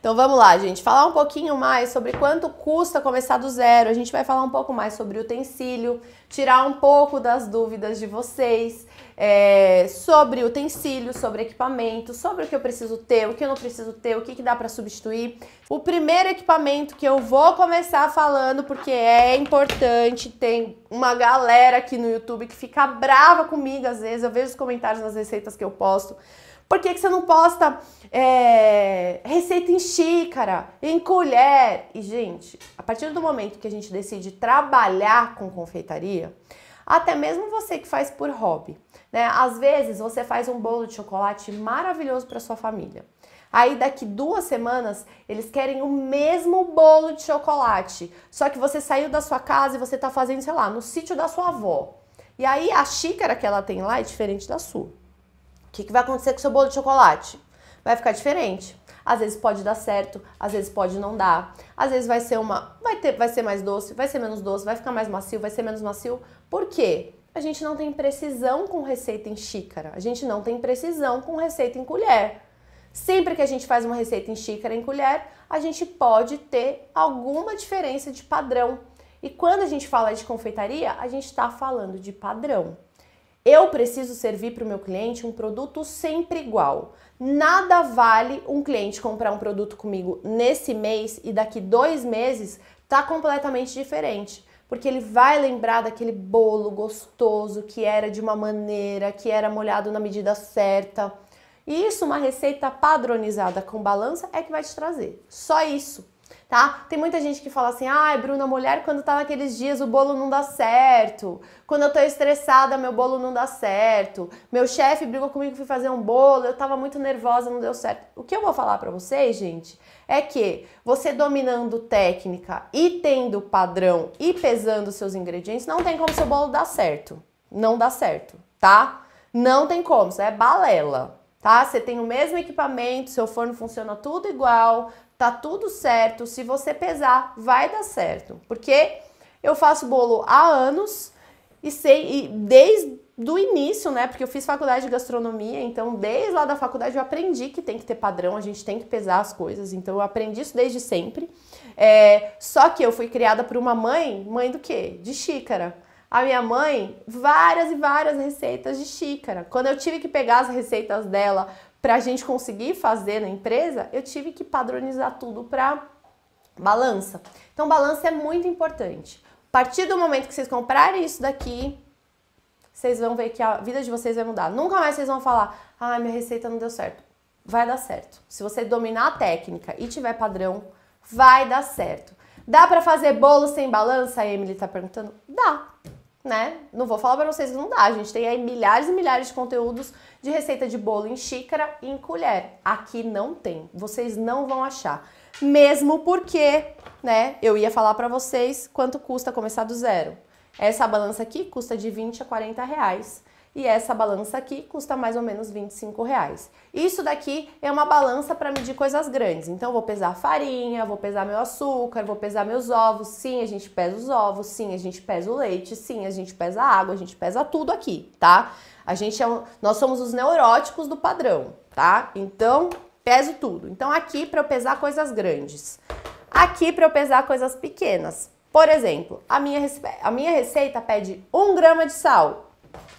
Então vamos lá, gente, falar um pouquinho mais sobre quanto custa começar do zero. A gente vai falar um pouco mais sobre utensílio, tirar um pouco das dúvidas de vocês é, sobre utensílio, sobre equipamento, sobre o que eu preciso ter, o que eu não preciso ter, o que, que dá para substituir. O primeiro equipamento que eu vou começar falando, porque é importante, tem uma galera aqui no YouTube que fica brava comigo às vezes, eu vejo os comentários nas receitas que eu posto. Por que, que você não posta é, receita em xícara, em colher? E, gente, a partir do momento que a gente decide trabalhar com confeitaria, até mesmo você que faz por hobby, né? Às vezes você faz um bolo de chocolate maravilhoso para sua família. Aí daqui duas semanas eles querem o mesmo bolo de chocolate, só que você saiu da sua casa e você está fazendo, sei lá, no sítio da sua avó. E aí a xícara que ela tem lá é diferente da sua. O que, que vai acontecer com o seu bolo de chocolate? Vai ficar diferente. Às vezes pode dar certo, às vezes pode não dar. Às vezes vai ser uma, vai ter, vai ser mais doce, vai ser menos doce, vai ficar mais macio, vai ser menos macio. Por quê? A gente não tem precisão com receita em xícara. A gente não tem precisão com receita em colher. Sempre que a gente faz uma receita em xícara em colher, a gente pode ter alguma diferença de padrão. E quando a gente fala de confeitaria, a gente está falando de padrão. Eu preciso servir para o meu cliente um produto sempre igual. Nada vale um cliente comprar um produto comigo nesse mês e daqui dois meses tá completamente diferente. Porque ele vai lembrar daquele bolo gostoso que era de uma maneira, que era molhado na medida certa. E isso, uma receita padronizada com balança, é que vai te trazer. Só isso tá? Tem muita gente que fala assim: "Ai, ah, Bruna, mulher quando tá naqueles dias o bolo não dá certo. Quando eu tô estressada, meu bolo não dá certo. Meu chefe brigou comigo fui fazer um bolo, eu tava muito nervosa, não deu certo". O que eu vou falar para vocês, gente, é que você dominando técnica e tendo padrão e pesando seus ingredientes, não tem como seu bolo dar certo. Não dá certo, tá? Não tem como, isso é balela tá? Você tem o mesmo equipamento, seu forno funciona tudo igual, tá tudo certo. Se você pesar, vai dar certo. Porque eu faço bolo há anos e sei, e desde do início, né? Porque eu fiz faculdade de gastronomia, então desde lá da faculdade eu aprendi que tem que ter padrão, a gente tem que pesar as coisas. Então eu aprendi isso desde sempre. É, só que eu fui criada por uma mãe, mãe do quê? De xícara. A minha mãe, várias e várias receitas de xícara. Quando eu tive que pegar as receitas dela para a gente conseguir fazer na empresa, eu tive que padronizar tudo para balança. Então, balança é muito importante. A partir do momento que vocês comprarem isso daqui, vocês vão ver que a vida de vocês vai mudar. Nunca mais vocês vão falar, ah, minha receita não deu certo. Vai dar certo. Se você dominar a técnica e tiver padrão, vai dar certo. Dá para fazer bolo sem balança? A Emily está perguntando. Dá né? Não vou falar para vocês que não dá. A gente tem aí milhares e milhares de conteúdos de receita de bolo em xícara e em colher. Aqui não tem. Vocês não vão achar. Mesmo porque, né, eu ia falar para vocês quanto custa começar do zero. Essa balança aqui custa de 20 a 40 reais e essa balança aqui custa mais ou menos 25 reais. Isso daqui é uma balança para medir coisas grandes. Então, vou pesar a farinha, vou pesar meu açúcar, vou pesar meus ovos. Sim, a gente pesa os ovos, sim, a gente pesa o leite, sim, a gente pesa a água, a gente pesa tudo aqui, tá? A gente é um, nós somos os neuróticos do padrão, tá? Então, peso tudo. Então, aqui para eu pesar coisas grandes. Aqui para eu pesar coisas pequenas. Por exemplo, a minha, a minha receita pede 1 grama de sal.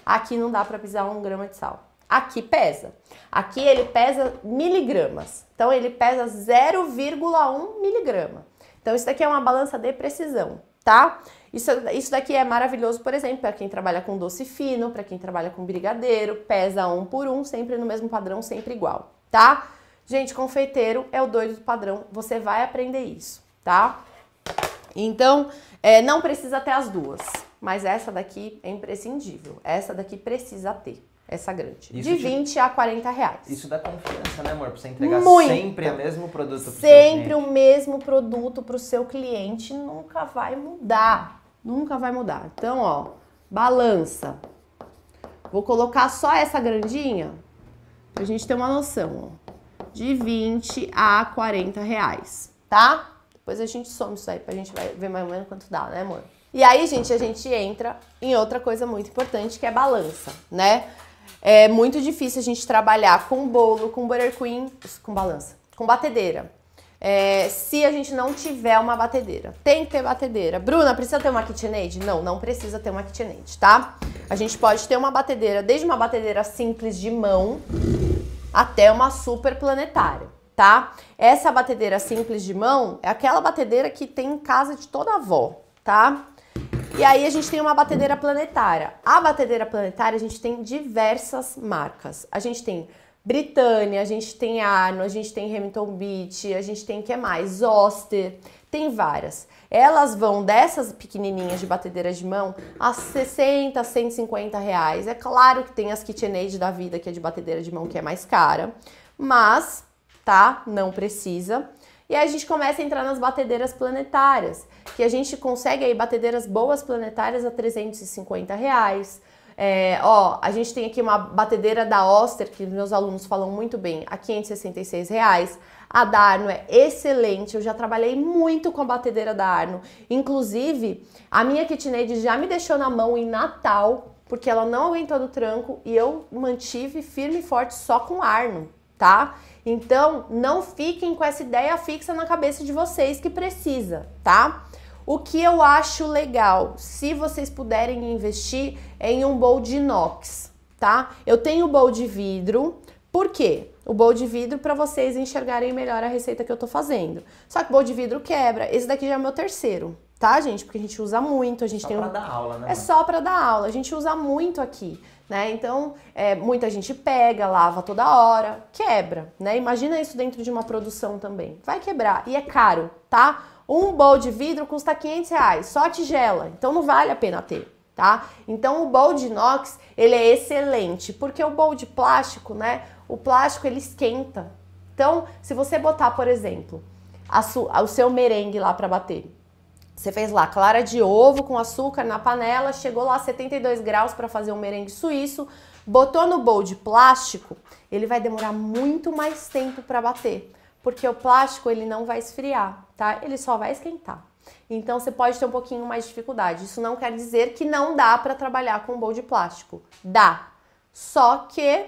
Aqui não dá para pisar um grama de sal. Aqui pesa. Aqui ele pesa miligramas. Então ele pesa 0,1 miligrama. Então isso daqui é uma balança de precisão, tá? Isso, isso daqui é maravilhoso, por exemplo, para quem trabalha com doce fino, para quem trabalha com brigadeiro, pesa um por um, sempre no mesmo padrão, sempre igual, tá? Gente, confeiteiro é o doido do padrão, você vai aprender isso, tá? Então, é, não precisa ter as duas. Mas essa daqui é imprescindível. Essa daqui precisa ter. Essa grande. Isso de 20 te... a 40 reais. Isso dá confiança, né, amor? Pra você entregar sempre o mesmo produto pro Sempre o mesmo produto pro seu cliente. Nunca vai mudar. Nunca vai mudar. Então, ó, balança. Vou colocar só essa grandinha pra gente ter uma noção, ó. De 20 a 40 reais, tá? Depois a gente some isso aí pra gente ver mais ou menos quanto dá, né, amor? E aí, gente, a gente entra em outra coisa muito importante que é balança, né? É muito difícil a gente trabalhar com bolo, com butter queen, com balança, com batedeira. É, se a gente não tiver uma batedeira. Tem que ter batedeira. Bruna, precisa ter uma KitchenAid? Não, não precisa ter uma KitchenAid, tá? A gente pode ter uma batedeira, desde uma batedeira simples de mão até uma super planetária, tá? Essa batedeira simples de mão é aquela batedeira que tem em casa de toda avó, tá? E aí a gente tem uma batedeira planetária. A batedeira planetária a gente tem diversas marcas. A gente tem Britânia, a gente tem Arno, a gente tem Hamilton Beach, a gente tem que mais? Oster, tem várias. Elas vão dessas pequenininhas de batedeira de mão a 60, 150 reais. É claro que tem as KitchenAid da vida que é de batedeira de mão que é mais cara, mas tá, não precisa. E aí a gente começa a entrar nas batedeiras planetárias, que a gente consegue aí batedeiras boas planetárias a 350 reais. É, ó, a gente tem aqui uma batedeira da Oster, que meus alunos falam muito bem, a 566 reais. A da Arno é excelente, eu já trabalhei muito com a batedeira da Arno. Inclusive, a minha KitchenAid já me deixou na mão em Natal, porque ela não aguentou do tranco e eu mantive firme e forte só com Arno, tá? Então, não fiquem com essa ideia fixa na cabeça de vocês que precisa, tá? O que eu acho legal, se vocês puderem investir é em um bowl de inox, tá? Eu tenho o bowl de vidro, por quê? O bowl de vidro para vocês enxergarem melhor a receita que eu tô fazendo. Só que bowl de vidro quebra. Esse daqui já é meu terceiro, tá, gente? Porque a gente usa muito, a gente só tem pra um... dar aula, né? É só para dar aula. A gente usa muito aqui. Né? Então, é, muita gente pega, lava toda hora, quebra, né? Imagina isso dentro de uma produção também. Vai quebrar e é caro, tá? Um bowl de vidro custa 500 reais, só tigela, então não vale a pena ter, tá? Então o bowl de inox, ele é excelente, porque o bowl de plástico, né? O plástico, ele esquenta. Então, se você botar, por exemplo, a o seu merengue lá para bater, você fez lá clara de ovo com açúcar na panela, chegou lá a 72 graus para fazer um merengue suíço, botou no bowl de plástico, ele vai demorar muito mais tempo para bater, porque o plástico ele não vai esfriar, tá? Ele só vai esquentar. Então você pode ter um pouquinho mais de dificuldade. Isso não quer dizer que não dá para trabalhar com um bowl de plástico. Dá. Só que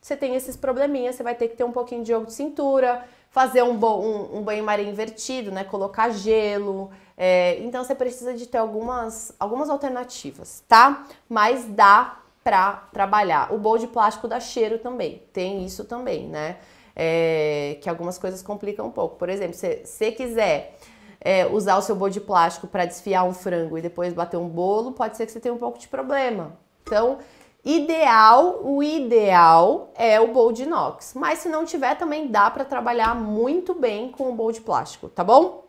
você tem esses probleminhas, você vai ter que ter um pouquinho de jogo de cintura, fazer um, um, um banho-maria invertido, né? Colocar gelo, é, então você precisa de ter algumas, algumas alternativas, tá? Mas dá pra trabalhar. O bowl de plástico dá cheiro também, tem isso também, né? É, que algumas coisas complicam um pouco. Por exemplo, se você quiser é, usar o seu bowl de plástico para desfiar um frango e depois bater um bolo, pode ser que você tenha um pouco de problema. Então, ideal, o ideal é o bowl de inox. Mas se não tiver, também dá para trabalhar muito bem com o bowl de plástico, tá bom?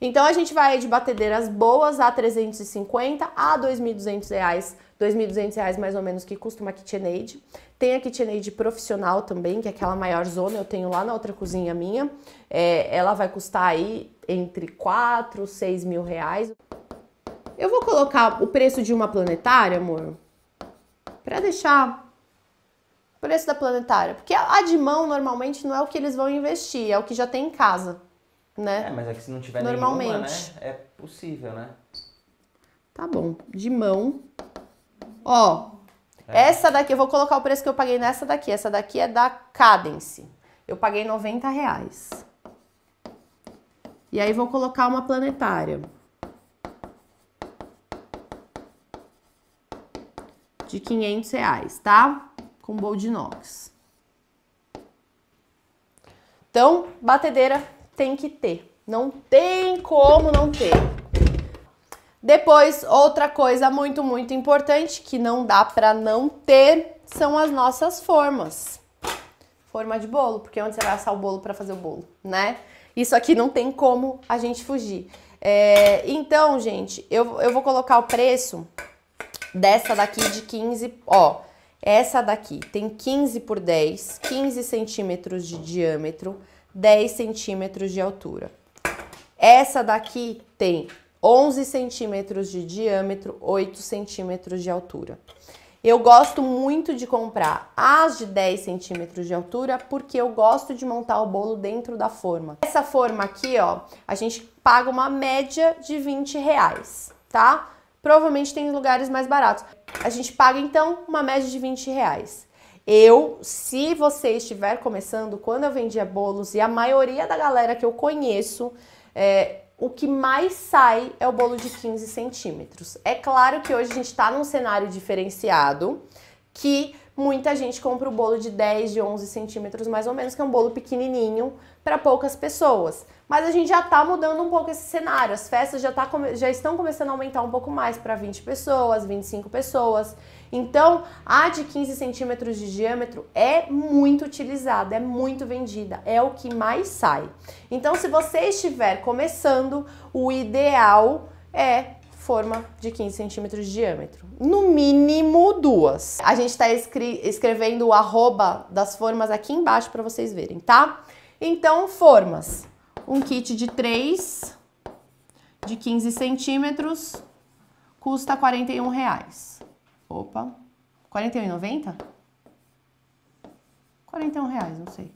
Então a gente vai de batedeiras boas a 350 a 2.200 reais, 2.200 reais mais ou menos que custa uma KitchenAid. Tem a KitchenAid profissional também, que é aquela maior zona, eu tenho lá na outra cozinha minha. É, ela vai custar aí entre 4 e 6 mil reais. Eu vou colocar o preço de uma planetária, amor, para deixar o preço da planetária. Porque a de mão normalmente não é o que eles vão investir, é o que já tem em casa né? É, mas é que se não tiver Normalmente. nenhuma, né? É possível, né? Tá bom. De mão. Ó, é. essa daqui, eu vou colocar o preço que eu paguei nessa daqui. Essa daqui é da Cadence. Eu paguei 90 reais. E aí vou colocar uma planetária. De 500 reais, tá? Com boldinox. Então, batedeira tem que ter. Não tem como não ter. Depois, outra coisa muito, muito importante que não dá para não ter são as nossas formas. Forma de bolo, porque onde você vai assar o bolo para fazer o bolo, né? Isso aqui não tem como a gente fugir. É, então, gente, eu, eu vou colocar o preço dessa daqui de 15, ó. Essa daqui tem 15 por 10, 15 centímetros de diâmetro. 10 centímetros de altura. Essa daqui tem 11 centímetros de diâmetro, 8 centímetros de altura. Eu gosto muito de comprar as de 10 centímetros de altura porque eu gosto de montar o bolo dentro da forma. Essa forma aqui, ó, a gente paga uma média de 20 reais, tá? Provavelmente tem lugares mais baratos. A gente paga, então, uma média de 20 reais. Eu, se você estiver começando, quando eu vendia bolos e a maioria da galera que eu conheço, é, o que mais sai é o bolo de 15 centímetros. É claro que hoje a gente está num cenário diferenciado que muita gente compra o bolo de 10, de 11 centímetros mais ou menos, que é um bolo pequenininho para poucas pessoas. Mas a gente já está mudando um pouco esse cenário. As festas já, tá, já estão começando a aumentar um pouco mais para 20 pessoas, 25 pessoas. Então, a de 15 centímetros de diâmetro é muito utilizada, é muito vendida, é o que mais sai. Então, se você estiver começando, o ideal é forma de 15 centímetros de diâmetro. No mínimo duas. A gente está escrevendo o arroba das formas aqui embaixo para vocês verem, tá? Então, formas. Um kit de 3 de 15 centímetros custa 41 reais. Opa. R$ 41,90? R$ 41,00, não sei.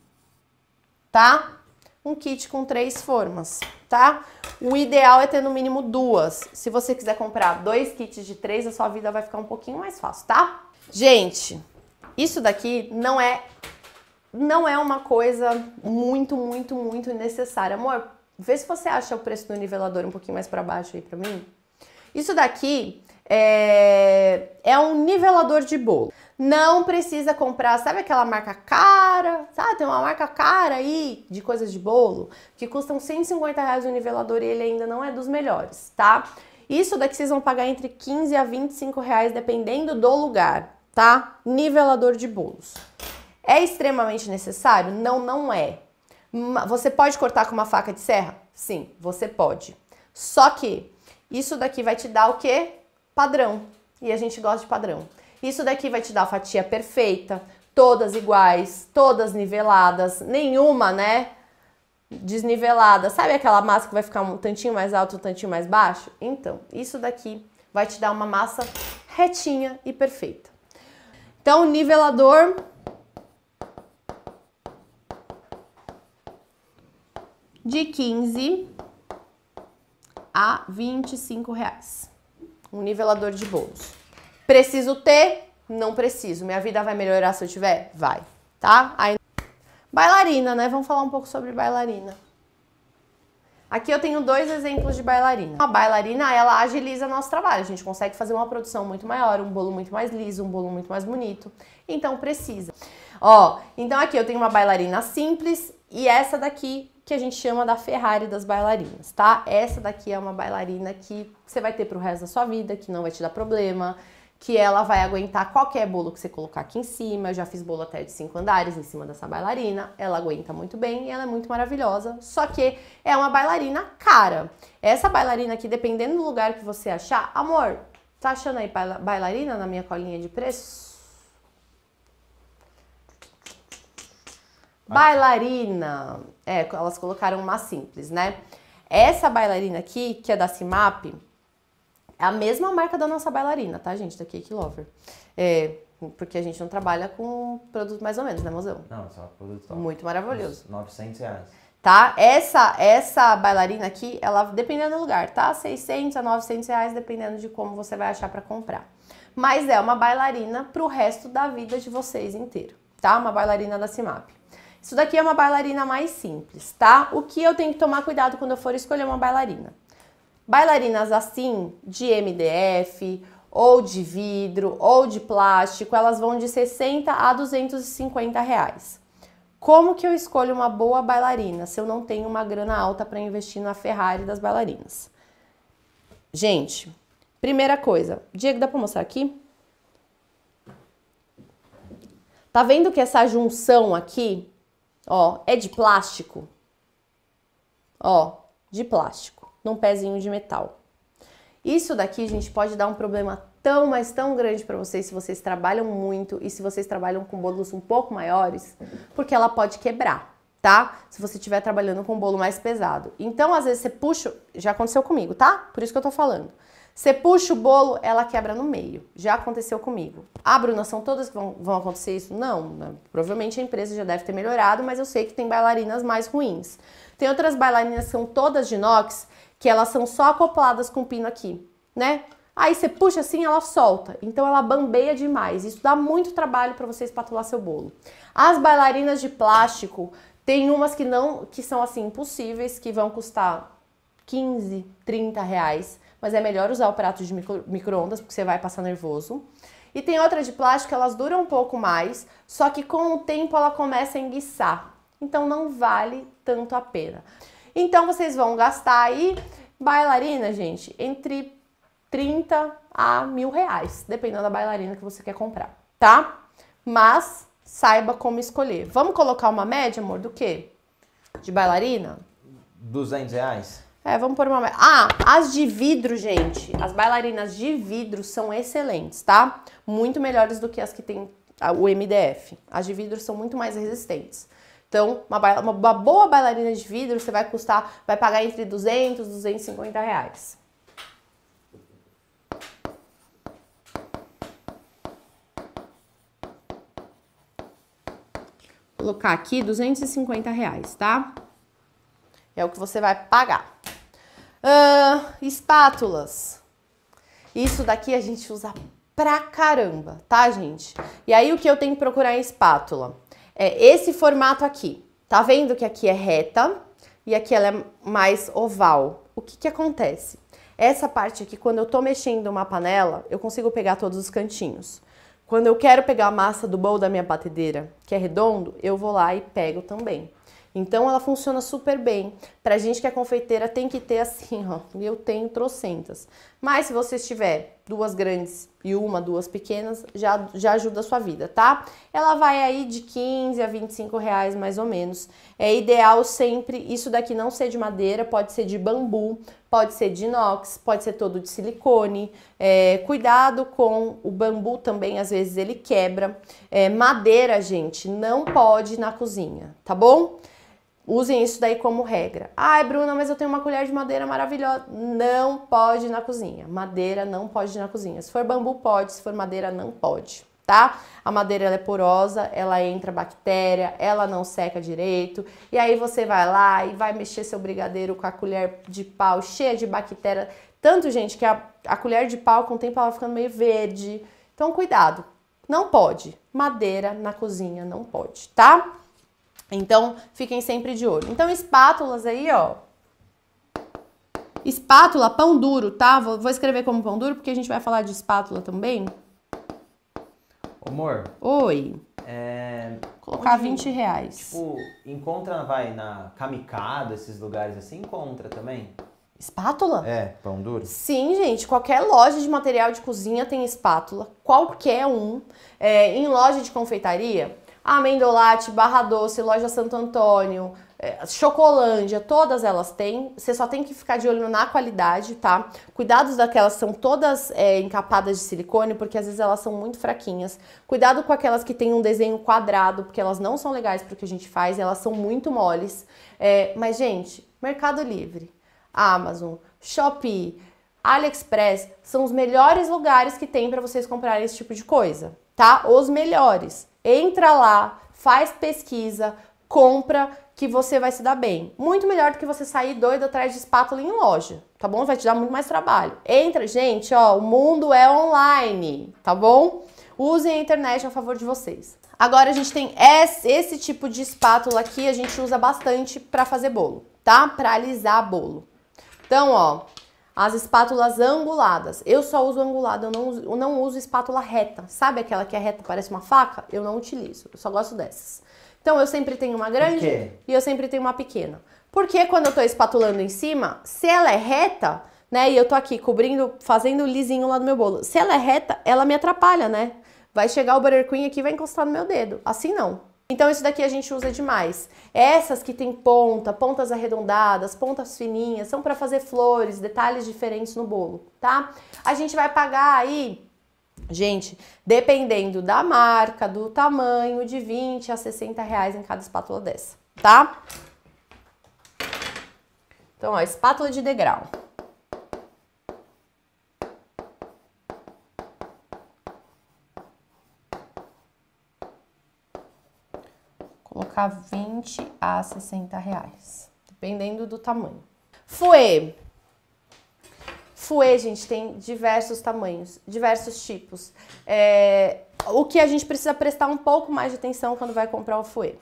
Tá? Um kit com três formas, tá? O ideal é ter no mínimo duas. Se você quiser comprar dois kits de três, a sua vida vai ficar um pouquinho mais fácil, tá? Gente, isso daqui não é não é uma coisa muito, muito, muito necessária. Amor, vê se você acha o preço do nivelador um pouquinho mais para baixo aí para mim. Isso daqui é, é um nivelador de bolo. Não precisa comprar, sabe aquela marca cara? Sabe, tem uma marca cara aí de coisas de bolo que custam 150 reais o nivelador e ele ainda não é dos melhores, tá? Isso daqui vocês vão pagar entre 15 a 25 reais, dependendo do lugar, tá? Nivelador de bolos. É extremamente necessário? Não, não é. Você pode cortar com uma faca de serra? Sim, você pode. Só que isso daqui vai te dar o quê? padrão. E a gente gosta de padrão. Isso daqui vai te dar a fatia perfeita, todas iguais, todas niveladas, nenhuma, né? Desnivelada. Sabe aquela massa que vai ficar um tantinho mais alto, um tantinho mais baixo? Então, isso daqui vai te dar uma massa retinha e perfeita. Então, nivelador de 15 a 25 reais um nivelador de bolos. Preciso ter? Não preciso. Minha vida vai melhorar se eu tiver? Vai, tá? Aí... Bailarina, né? Vamos falar um pouco sobre bailarina. Aqui eu tenho dois exemplos de bailarina. A bailarina, ela agiliza nosso trabalho. A gente consegue fazer uma produção muito maior, um bolo muito mais liso, um bolo muito mais bonito. Então precisa. Ó, então aqui eu tenho uma bailarina simples e essa daqui que a gente chama da Ferrari das bailarinas, tá? Essa daqui é uma bailarina que você vai ter pro resto da sua vida, que não vai te dar problema, que ela vai aguentar qualquer bolo que você colocar aqui em cima. Eu já fiz bolo até de cinco andares em cima dessa bailarina. Ela aguenta muito bem e ela é muito maravilhosa. Só que é uma bailarina cara. Essa bailarina aqui, dependendo do lugar que você achar, amor, tá achando aí bailarina na minha colinha de preço? Bailarina. É, elas colocaram uma simples, né? Essa bailarina aqui, que é da Cimap, é a mesma marca da nossa bailarina, tá, gente? Da Cake Lover. É, porque a gente não trabalha com produto mais ou menos, né, Mozão? Não, só produto top. Muito maravilhoso. Uns 900 reais. Tá? Essa, essa bailarina aqui, ela, dependendo do lugar, tá? 600 a 900 reais, dependendo de como você vai achar para comprar. Mas é uma bailarina pro resto da vida de vocês inteiro, tá? Uma bailarina da CIMAP. Isso daqui é uma bailarina mais simples, tá? O que eu tenho que tomar cuidado quando eu for escolher uma bailarina? Bailarinas assim, de MDF, ou de vidro, ou de plástico, elas vão de 60 a 250 reais. Como que eu escolho uma boa bailarina se eu não tenho uma grana alta para investir na Ferrari das bailarinas? Gente, primeira coisa, Diego, dá para mostrar aqui? Tá vendo que essa junção aqui Ó, é de plástico. Ó, de plástico, num pezinho de metal. Isso daqui, gente, pode dar um problema tão, mas tão grande para vocês se vocês trabalham muito e se vocês trabalham com bolos um pouco maiores, porque ela pode quebrar, tá? Se você estiver trabalhando com um bolo mais pesado. Então, às vezes você puxa, já aconteceu comigo, tá? Por isso que eu tô falando. Você puxa o bolo, ela quebra no meio. Já aconteceu comigo. Ah, Bruna, são todas que vão, vão acontecer isso? Não. Né? Provavelmente a empresa já deve ter melhorado, mas eu sei que tem bailarinas mais ruins. Tem outras bailarinas que são todas de inox, que elas são só acopladas com pino aqui, né? Aí você puxa assim, ela solta. Então ela bambeia demais. Isso dá muito trabalho para você espatular seu bolo. As bailarinas de plástico, tem umas que não, que são assim impossíveis, que vão custar 15, 30 reais mas é melhor usar o prato de micro, ondas porque você vai passar nervoso. E tem outra de plástico, elas duram um pouco mais, só que com o tempo ela começa a enguiçar. Então não vale tanto a pena. Então vocês vão gastar aí, bailarina, gente, entre 30 a mil reais, dependendo da bailarina que você quer comprar, tá? Mas saiba como escolher. Vamos colocar uma média, amor, do quê? De bailarina? 200 reais. É, vamos pôr uma. Ah, as de vidro, gente. As bailarinas de vidro são excelentes, tá? Muito melhores do que as que tem o MDF. As de vidro são muito mais resistentes. Então, uma, baila... uma boa bailarina de vidro você vai custar, vai pagar entre 200 e 250 reais. Vou colocar aqui 250 reais, tá? É o que você vai pagar. Uh, espátulas. Isso daqui a gente usa pra caramba, tá, gente? E aí o que eu tenho que procurar em é espátula? É esse formato aqui. Tá vendo que aqui é reta e aqui ela é mais oval. O que que acontece? Essa parte aqui, quando eu tô mexendo uma panela, eu consigo pegar todos os cantinhos. Quando eu quero pegar a massa do bol da minha batedeira, que é redondo, eu vou lá e pego também. Então ela funciona super bem. Pra gente que é confeiteira tem que ter assim, ó. Eu tenho trocentas. Mas se você tiver duas grandes e uma, duas pequenas, já, já ajuda a sua vida, tá? Ela vai aí de 15 a 25 reais mais ou menos. É ideal sempre isso daqui não ser de madeira, pode ser de bambu, pode ser de inox, pode ser todo de silicone. É, cuidado com o bambu também, às vezes ele quebra. É, madeira, gente, não pode na cozinha, tá bom? Usem isso daí como regra. Ai, Bruna, mas eu tenho uma colher de madeira maravilhosa. Não pode ir na cozinha. Madeira não pode ir na cozinha. Se for bambu, pode. Se for madeira, não pode, tá? A madeira é porosa, ela entra bactéria, ela não seca direito. E aí você vai lá e vai mexer seu brigadeiro com a colher de pau cheia de bactéria. Tanto, gente, que a, a colher de pau com o tempo ela fica meio verde. Então, cuidado. Não pode. Madeira na cozinha não pode, tá? Então, fiquem sempre de olho. Então, espátulas aí, ó. Espátula, pão duro, tá? Vou, vou escrever como pão duro porque a gente vai falar de espátula também. Ô, amor. Oi. É... Colocar Onde, 20 reais. Tipo, encontra, vai, na Kamikado, esses lugares assim, encontra também? Espátula? É, pão duro. Sim, gente. Qualquer loja de material de cozinha tem espátula. Qualquer um. É, em loja de confeitaria, Amendolate, Barra Doce, Loja Santo Antônio, é, Chocolândia, todas elas têm. Você só tem que ficar de olho na qualidade, tá? Cuidados daquelas são todas é, encapadas de silicone, porque às vezes elas são muito fraquinhas. Cuidado com aquelas que têm um desenho quadrado, porque elas não são legais para o que a gente faz, elas são muito moles. É, mas, gente, Mercado Livre, Amazon, Shopee, AliExpress são os melhores lugares que tem para vocês comprarem esse tipo de coisa, tá? Os melhores. Entra lá, faz pesquisa, compra, que você vai se dar bem. Muito melhor do que você sair doido atrás de espátula em loja, tá bom? Vai te dar muito mais trabalho. Entra, gente, ó, o mundo é online, tá bom? Usem a internet a favor de vocês. Agora a gente tem esse, esse tipo de espátula aqui, a gente usa bastante para fazer bolo, tá? Para alisar bolo. Então, ó, as espátulas anguladas. Eu só uso angulada, eu não, uso, eu não uso espátula reta. Sabe aquela que é reta, parece uma faca? Eu não utilizo, eu só gosto dessas. Então eu sempre tenho uma grande e eu sempre tenho uma pequena. Porque quando eu tô espatulando em cima, se ela é reta, né, e eu tô aqui cobrindo, fazendo lisinho lá no meu bolo, se ela é reta, ela me atrapalha, né? Vai chegar o Butter Queen aqui e vai encostar no meu dedo. Assim não. Então isso daqui a gente usa demais. Essas que tem ponta, pontas arredondadas, pontas fininhas, são para fazer flores, detalhes diferentes no bolo, tá? A gente vai pagar aí Gente, dependendo da marca, do tamanho, de 20 a 60 reais em cada espátula dessa, tá? Então, ó, espátula de degrau. ficar 20 a 60 reais, dependendo do tamanho. Fuê. Fouet, gente, tem diversos tamanhos, diversos tipos. É, o que a gente precisa prestar um pouco mais de atenção quando vai comprar o fuê.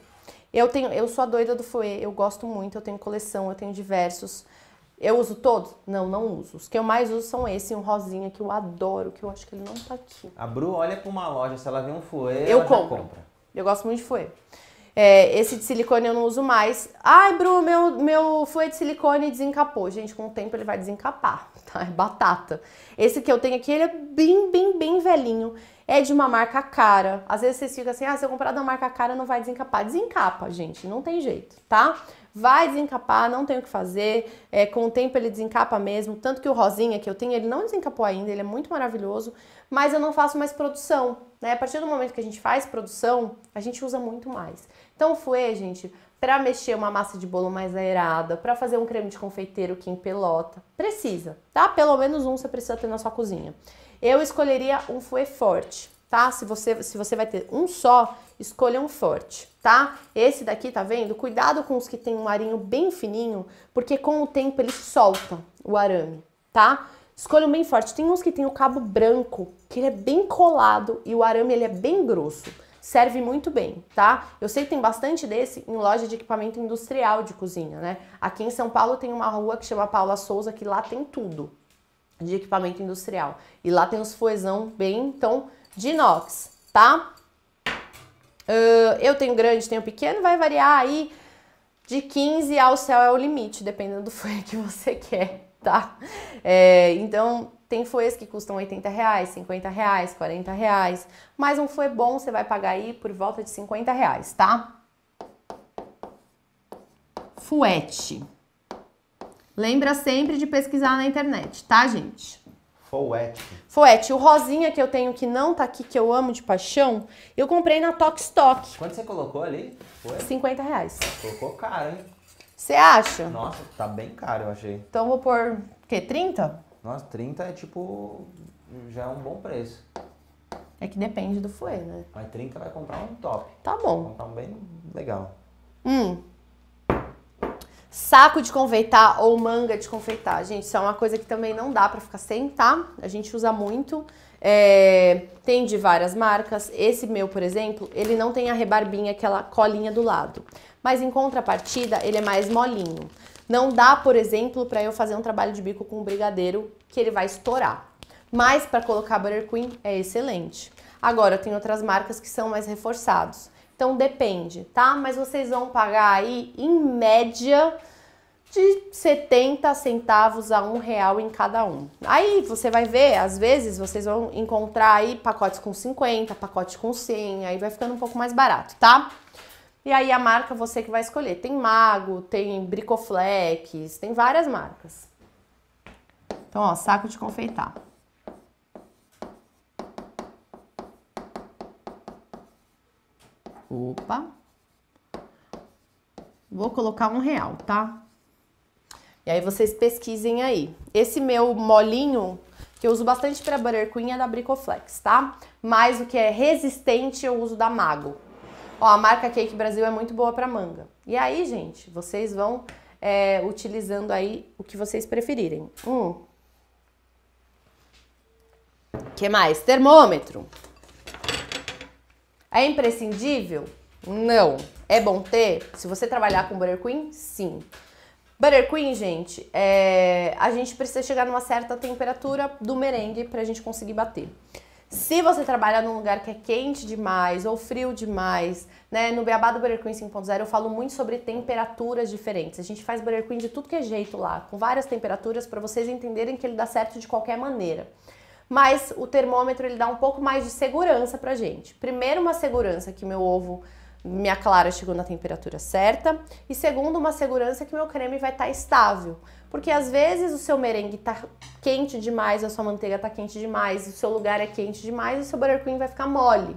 Eu, tenho, eu sou a doida do fuê, eu gosto muito, eu tenho coleção, eu tenho diversos. Eu uso todos? Não, não uso. Os que eu mais uso são esse, um rosinha que eu adoro, que eu acho que ele não tá aqui. A Bru olha para uma loja, se ela vê um fuê, eu ela compro. compra. Eu gosto muito de fuê. É, esse de silicone eu não uso mais. Ai, Bru, meu, meu fluê de silicone desencapou. Gente, com o tempo ele vai desencapar, tá? É batata. Esse que eu tenho aqui, ele é bem, bem, bem velhinho. É de uma marca cara. Às vezes vocês ficam assim, ah, se eu comprar da marca cara não vai desencapar. Desencapa, gente, não tem jeito, tá? Vai desencapar, não tem o que fazer. É, com o tempo ele desencapa mesmo. Tanto que o rosinha que eu tenho, ele não desencapou ainda, ele é muito maravilhoso. Mas eu não faço mais produção, né? A partir do momento que a gente faz produção, a gente usa muito mais. Então, o fouet, gente, para mexer uma massa de bolo mais aerada, para fazer um creme de confeiteiro que empelota, precisa, tá? Pelo menos um você precisa ter na sua cozinha. Eu escolheria um fouet forte, tá? Se você, se você vai ter um só, escolha um forte, tá? Esse daqui, tá vendo? Cuidado com os que tem um arinho bem fininho, porque com o tempo ele solta o arame, tá? Escolha um bem forte. Tem uns que tem o cabo branco, que ele é bem colado e o arame ele é bem grosso serve muito bem, tá? Eu sei que tem bastante desse em loja de equipamento industrial de cozinha, né? Aqui em São Paulo tem uma rua que chama Paula Souza, que lá tem tudo de equipamento industrial. E lá tem os foezão bem, então, de inox, tá? Uh, eu tenho grande, tenho pequeno, vai variar aí de 15 ao céu é o limite, dependendo do foia que você quer, tá? É, então, tem folhas que custam 80 reais, 50 reais, 40 reais, mas um foi bom você vai pagar aí por volta de 50 reais, tá? Fuete. Lembra sempre de pesquisar na internet, tá, gente? Foete. Foete. O rosinha que eu tenho que não tá aqui, que eu amo de paixão, eu comprei na Tok Stock. Quanto você colocou ali? Foi? 50 reais. Colocou caro, hein? Você acha? Nossa, tá bem caro, eu achei. Então vou pôr, o quê? 30? Nossa, 30 é tipo. já é um bom preço. É que depende do fuê, né? Mas 30 vai comprar um top. Tá bom. Vai comprar um bem legal. Hum. Saco de confeitar ou manga de confeitar. Gente, isso é uma coisa que também não dá pra ficar sem, tá? A gente usa muito. É, tem de várias marcas. Esse meu, por exemplo, ele não tem a rebarbinha, aquela colinha do lado mas em contrapartida ele é mais molinho. Não dá, por exemplo, para eu fazer um trabalho de bico com um brigadeiro que ele vai estourar. Mas para colocar Butter Queen é excelente. Agora, tem outras marcas que são mais reforçados. Então depende, tá? Mas vocês vão pagar aí, em média, de 70 centavos a um real em cada um. Aí você vai ver, às vezes vocês vão encontrar aí pacotes com 50, pacote com 100, aí vai ficando um pouco mais barato, tá? E aí a marca você que vai escolher. Tem Mago, tem Bricoflex, tem várias marcas. Então, ó, saco de confeitar. Opa. Vou colocar um real, tá? E aí vocês pesquisem aí. Esse meu molinho, que eu uso bastante para butter queen, é da Bricoflex, tá? Mas o que é resistente eu uso da Mago. Ó, a marca Cake Brasil é muito boa para manga. E aí, gente, vocês vão é, utilizando aí o que vocês preferirem. Hum. que mais? Termômetro. É imprescindível? Não. É bom ter? Se você trabalhar com Butter Queen, sim. Butter Queen, gente, é... a gente precisa chegar numa certa temperatura do merengue para a gente conseguir bater. Se você trabalha num lugar que é quente demais ou frio demais, né? No Beabá do Burger Queen 5.0 eu falo muito sobre temperaturas diferentes. A gente faz Burger Queen de tudo que é jeito lá, com várias temperaturas para vocês entenderem que ele dá certo de qualquer maneira. Mas o termômetro ele dá um pouco mais de segurança pra gente. Primeiro uma segurança que meu ovo, minha clara chegou na temperatura certa e segundo uma segurança que meu creme vai estar tá estável. Porque às vezes o seu merengue tá quente demais, a sua manteiga tá quente demais, o seu lugar é quente demais, o seu butter vai ficar mole.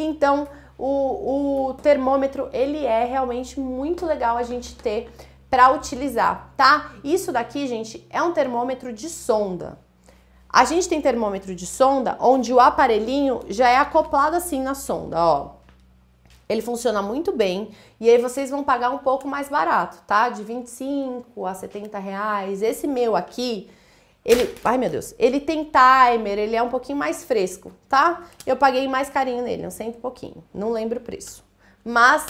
Então, o, o termômetro, ele é realmente muito legal a gente ter para utilizar, tá? Isso daqui, gente, é um termômetro de sonda. A gente tem termômetro de sonda onde o aparelhinho já é acoplado assim na sonda, ó. Ele funciona muito bem e aí vocês vão pagar um pouco mais barato, tá? De 25 a 70 reais. Esse meu aqui, ele, ai meu Deus, ele tem timer, ele é um pouquinho mais fresco, tá? Eu paguei mais carinho nele, um cento um pouquinho, não lembro o preço. Mas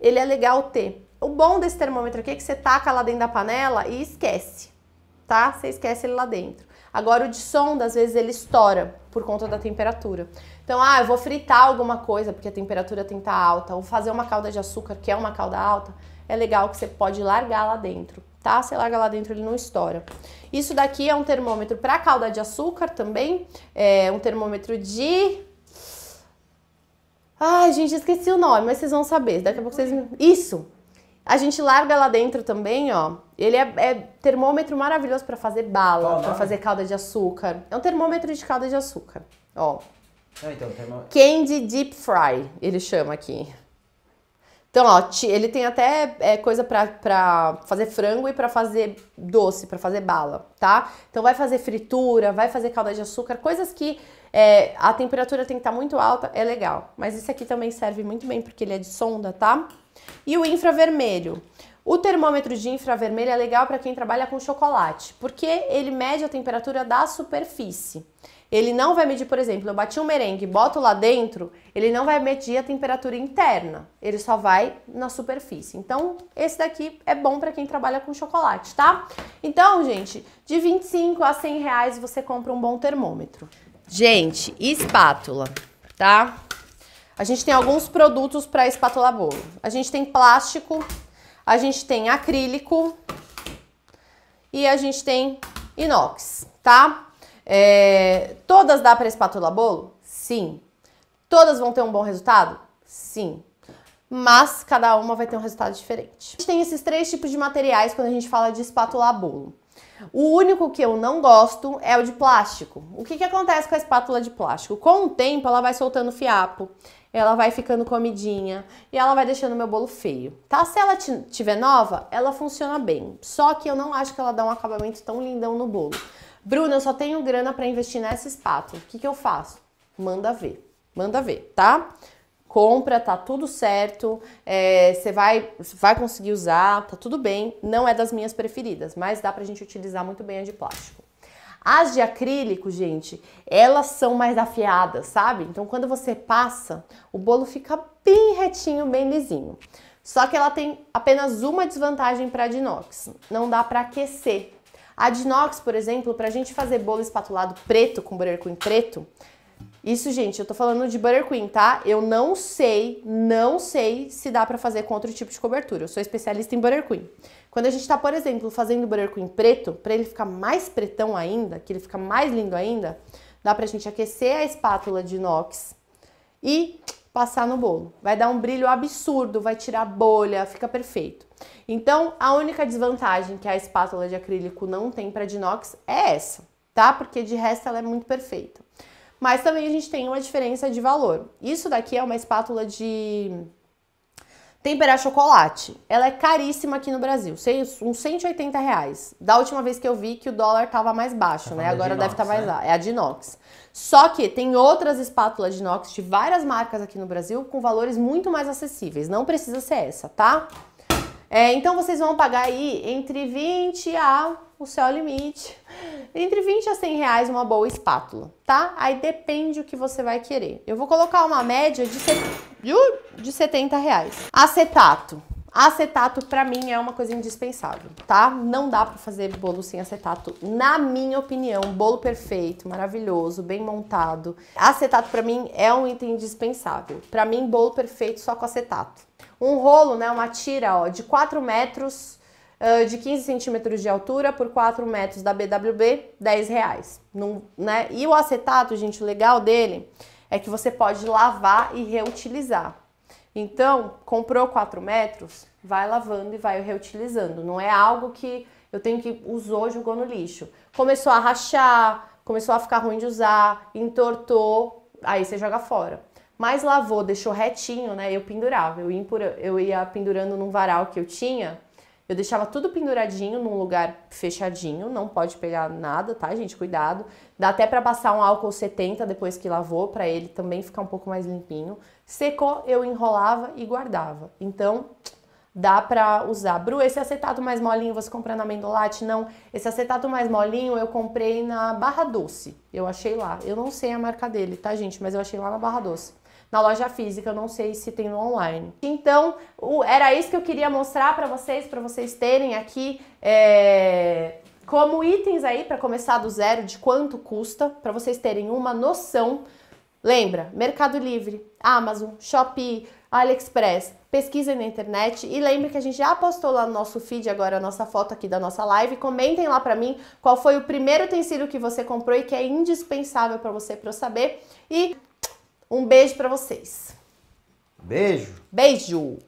ele é legal ter. O bom desse termômetro aqui é que você taca lá dentro da panela e esquece, tá? Você esquece ele lá dentro. Agora o de sonda, às vezes ele estoura por conta da temperatura. Então, ah, eu vou fritar alguma coisa porque a temperatura tem que estar tá alta, ou fazer uma calda de açúcar, que é uma calda alta, é legal que você pode largar lá dentro, tá? Você larga lá dentro, ele não estoura. Isso daqui é um termômetro para calda de açúcar também, é um termômetro de Ai, gente, esqueci o nome, mas vocês vão saber. Daqui a pouco vocês. Isso! A gente larga lá dentro também, ó. Ele é, é termômetro maravilhoso para fazer bala, para fazer calda de açúcar. É um termômetro de calda de açúcar, ó. Ah, então, tem uma... Candy Deep Fry, ele chama aqui. Então, ó, ele tem até é, coisa pra, pra fazer frango e pra fazer doce, pra fazer bala, tá? Então vai fazer fritura, vai fazer calda de açúcar, coisas que é, a temperatura tem que estar tá muito alta, é legal. Mas esse aqui também serve muito bem porque ele é de sonda, tá? E o infravermelho. O termômetro de infravermelho é legal para quem trabalha com chocolate, porque ele mede a temperatura da superfície. Ele não vai medir, por exemplo, eu bati um merengue, boto lá dentro, ele não vai medir a temperatura interna, ele só vai na superfície. Então, esse daqui é bom para quem trabalha com chocolate, tá? Então, gente, de 25 a 100 reais você compra um bom termômetro. Gente, espátula, tá? A gente tem alguns produtos para espátula bolo. A gente tem plástico, a gente tem acrílico e a gente tem inox, tá? É, todas dá para espátula bolo? Sim. Todas vão ter um bom resultado? Sim. Mas cada uma vai ter um resultado diferente. A gente tem esses três tipos de materiais quando a gente fala de espátula bolo. O único que eu não gosto é o de plástico. O que, que acontece com a espátula de plástico? Com o tempo, ela vai soltando fiapo, ela vai ficando comidinha e ela vai deixando meu bolo feio, tá? Se ela tiver nova, ela funciona bem. Só que eu não acho que ela dá um acabamento tão lindão no bolo. Bruna, eu só tenho grana para investir nessa espátula. O que, que eu faço? Manda ver. Manda ver, tá? Compra, tá tudo certo. É, você é, vai, vai conseguir usar, tá tudo bem. Não é das minhas preferidas, mas dá pra gente utilizar muito bem a de plástico. As de acrílico, gente, elas são mais afiadas, sabe? Então quando você passa, o bolo fica bem retinho, bem lisinho. Só que ela tem apenas uma desvantagem para de inox. Não dá para aquecer a de inox, por exemplo, para a gente fazer bolo espatulado preto com butter preto, isso, gente, eu tô falando de butter tá? Eu não sei, não sei se dá para fazer com outro tipo de cobertura. Eu sou especialista em butter Quando a gente tá, por exemplo, fazendo butter preto, para ele ficar mais pretão ainda, que ele fica mais lindo ainda, dá pra gente aquecer a espátula de inox e passar no bolo. Vai dar um brilho absurdo, vai tirar bolha, fica perfeito. Então, a única desvantagem que a espátula de acrílico não tem para dinox inox é essa, tá? Porque de resto ela é muito perfeita. Mas também a gente tem uma diferença de valor. Isso daqui é uma espátula de temperar chocolate. Ela é caríssima aqui no Brasil, uns 180 reais. Da última vez que eu vi que o dólar tava mais baixo, né? Agora de deve estar tá mais lá. Né? É a de inox. Só que tem outras espátulas de inox de várias marcas aqui no Brasil com valores muito mais acessíveis. Não precisa ser essa, tá? É, então vocês vão pagar aí entre 20 a o seu limite, entre 20 a 100 reais uma boa espátula, tá? Aí depende o que você vai querer. Eu vou colocar uma média de, set... Uh, de 70 reais. Acetato. Acetato, para mim, é uma coisa indispensável, tá? Não dá para fazer bolo sem acetato, na minha opinião. Bolo perfeito, maravilhoso, bem montado. Acetato, para mim, é um item indispensável. Para mim, bolo perfeito só com acetato. Um rolo, né, uma tira, ó, de 4 metros, uh, de 15 centímetros de altura por 4 metros da BWB, 10 reais. Num, né? E o acetato, gente, o legal dele é que você pode lavar e reutilizar. Então, comprou 4 metros, vai lavando e vai reutilizando. Não é algo que eu tenho que usou, jogou no lixo. Começou a rachar, começou a ficar ruim de usar, entortou, aí você joga fora. Mas lavou, deixou retinho, né? Eu pendurava, eu ia, eu ia pendurando num varal que eu tinha. Eu deixava tudo penduradinho num lugar fechadinho, não pode pegar nada, tá, gente? Cuidado. Dá até para passar um álcool 70 depois que lavou, para ele também ficar um pouco mais limpinho. Secou, eu enrolava e guardava. Então, dá pra usar. Bru, esse acetato mais molinho você comprou na Mendolate? Não, esse acetato mais molinho eu comprei na Barra Doce. Eu achei lá. Eu não sei a marca dele, tá, gente? Mas eu achei lá na Barra Doce. Na loja física, eu não sei se tem no online. Então, o, era isso que eu queria mostrar para vocês, para vocês terem aqui é, como itens aí para começar do zero, de quanto custa, para vocês terem uma noção. Lembra, Mercado Livre, Amazon, Shopee, AliExpress pesquisem na internet e lembre que a gente já postou lá no nosso feed agora a nossa foto aqui da nossa live. Comentem lá para mim qual foi o primeiro utensílio que você comprou e que é indispensável para você para eu saber. E um beijo para vocês. Beijo. Beijo.